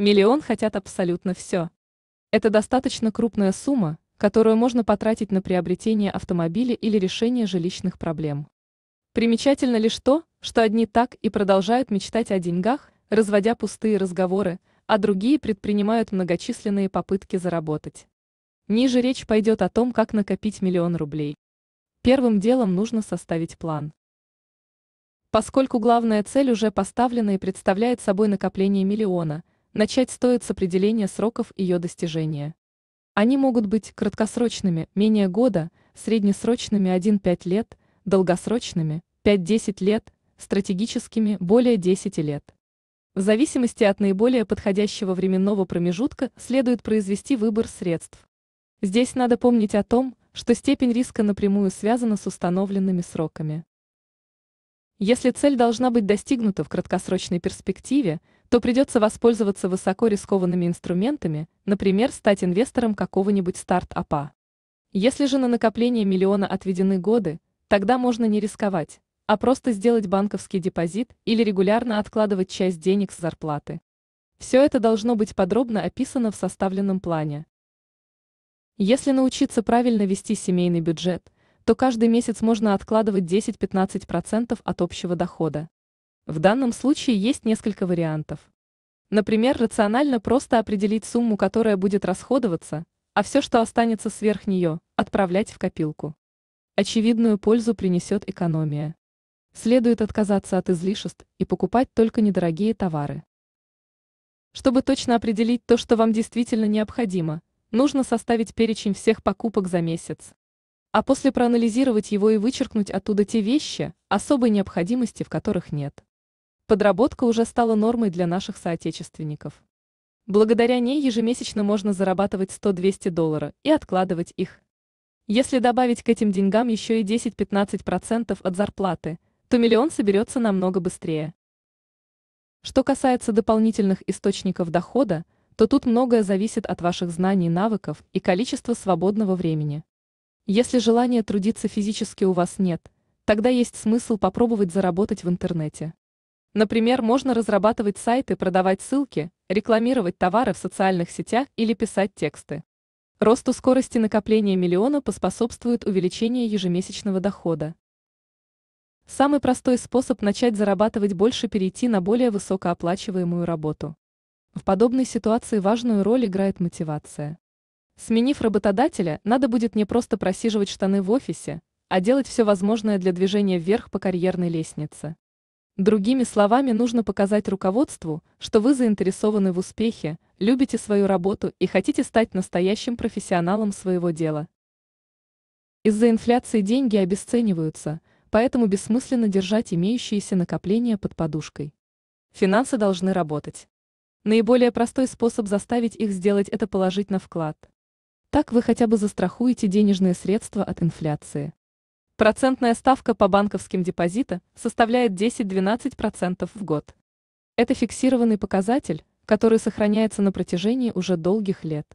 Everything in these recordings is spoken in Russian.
Миллион хотят абсолютно все. Это достаточно крупная сумма, которую можно потратить на приобретение автомобиля или решение жилищных проблем. Примечательно лишь то, что одни так и продолжают мечтать о деньгах, разводя пустые разговоры, а другие предпринимают многочисленные попытки заработать. Ниже речь пойдет о том, как накопить миллион рублей. Первым делом нужно составить план. Поскольку главная цель уже поставлена и представляет собой накопление миллиона – Начать стоит с определения сроков ее достижения. Они могут быть краткосрочными – менее года, среднесрочными – 1-5 лет, долгосрочными – 5-10 лет, стратегическими – более 10 лет. В зависимости от наиболее подходящего временного промежутка следует произвести выбор средств. Здесь надо помнить о том, что степень риска напрямую связана с установленными сроками. Если цель должна быть достигнута в краткосрочной перспективе, то придется воспользоваться высоко рискованными инструментами, например, стать инвестором какого-нибудь стартапа. Если же на накопление миллиона отведены годы, тогда можно не рисковать, а просто сделать банковский депозит или регулярно откладывать часть денег с зарплаты. Все это должно быть подробно описано в составленном плане. Если научиться правильно вести семейный бюджет, то каждый месяц можно откладывать 10-15% от общего дохода. В данном случае есть несколько вариантов. Например, рационально просто определить сумму, которая будет расходоваться, а все, что останется сверх нее, отправлять в копилку. Очевидную пользу принесет экономия. Следует отказаться от излишеств и покупать только недорогие товары. Чтобы точно определить то, что вам действительно необходимо, нужно составить перечень всех покупок за месяц. А после проанализировать его и вычеркнуть оттуда те вещи, особой необходимости в которых нет подработка уже стала нормой для наших соотечественников. Благодаря ней ежемесячно можно зарабатывать 100-200 долларов и откладывать их. Если добавить к этим деньгам еще и 10-15% от зарплаты, то миллион соберется намного быстрее. Что касается дополнительных источников дохода, то тут многое зависит от ваших знаний, навыков и количества свободного времени. Если желания трудиться физически у вас нет, тогда есть смысл попробовать заработать в интернете. Например, можно разрабатывать сайты, продавать ссылки, рекламировать товары в социальных сетях или писать тексты. Росту скорости накопления миллиона поспособствует увеличение ежемесячного дохода. Самый простой способ начать зарабатывать больше – перейти на более высокооплачиваемую работу. В подобной ситуации важную роль играет мотивация. Сменив работодателя, надо будет не просто просиживать штаны в офисе, а делать все возможное для движения вверх по карьерной лестнице. Другими словами нужно показать руководству, что вы заинтересованы в успехе, любите свою работу и хотите стать настоящим профессионалом своего дела. Из-за инфляции деньги обесцениваются, поэтому бессмысленно держать имеющиеся накопления под подушкой. Финансы должны работать. Наиболее простой способ заставить их сделать это положить на вклад. Так вы хотя бы застрахуете денежные средства от инфляции. Процентная ставка по банковским депозитам составляет 10-12% в год. Это фиксированный показатель, который сохраняется на протяжении уже долгих лет.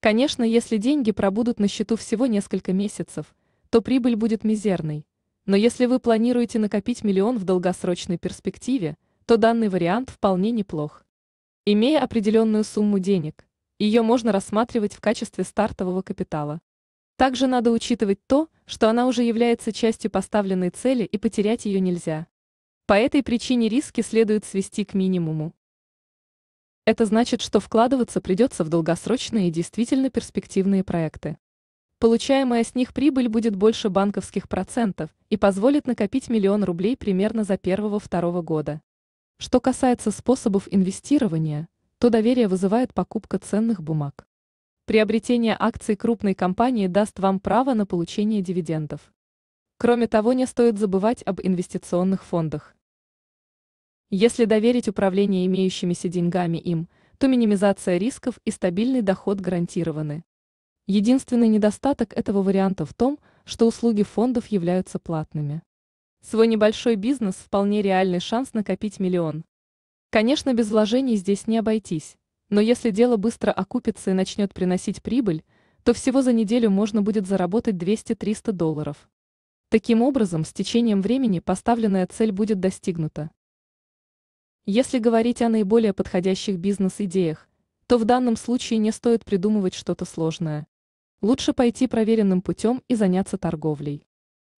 Конечно, если деньги пробудут на счету всего несколько месяцев, то прибыль будет мизерной. Но если вы планируете накопить миллион в долгосрочной перспективе, то данный вариант вполне неплох. Имея определенную сумму денег, ее можно рассматривать в качестве стартового капитала. Также надо учитывать то, что она уже является частью поставленной цели и потерять ее нельзя. По этой причине риски следует свести к минимуму. Это значит, что вкладываться придется в долгосрочные и действительно перспективные проекты. Получаемая с них прибыль будет больше банковских процентов и позволит накопить миллион рублей примерно за первого-второго года. Что касается способов инвестирования, то доверие вызывает покупка ценных бумаг. Приобретение акций крупной компании даст вам право на получение дивидендов. Кроме того, не стоит забывать об инвестиционных фондах. Если доверить управление имеющимися деньгами им, то минимизация рисков и стабильный доход гарантированы. Единственный недостаток этого варианта в том, что услуги фондов являются платными. Свой небольшой бизнес вполне реальный шанс накопить миллион. Конечно, без вложений здесь не обойтись, но если дело быстро окупится и начнет приносить прибыль, то всего за неделю можно будет заработать 200-300 долларов. Таким образом, с течением времени поставленная цель будет достигнута. Если говорить о наиболее подходящих бизнес-идеях, то в данном случае не стоит придумывать что-то сложное. Лучше пойти проверенным путем и заняться торговлей.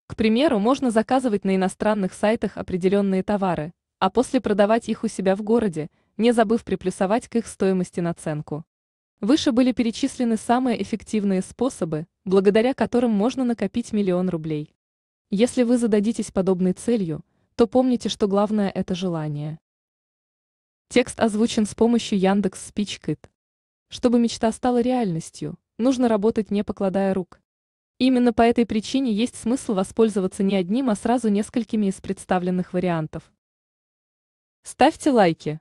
К примеру, можно заказывать на иностранных сайтах определенные товары, а после продавать их у себя в городе – не забыв приплюсовать к их стоимости наценку. Выше были перечислены самые эффективные способы, благодаря которым можно накопить миллион рублей. Если вы зададитесь подобной целью, то помните, что главное – это желание. Текст озвучен с помощью Яндекс Спичкит. Чтобы мечта стала реальностью, нужно работать не покладая рук. Именно по этой причине есть смысл воспользоваться не одним, а сразу несколькими из представленных вариантов. Ставьте лайки.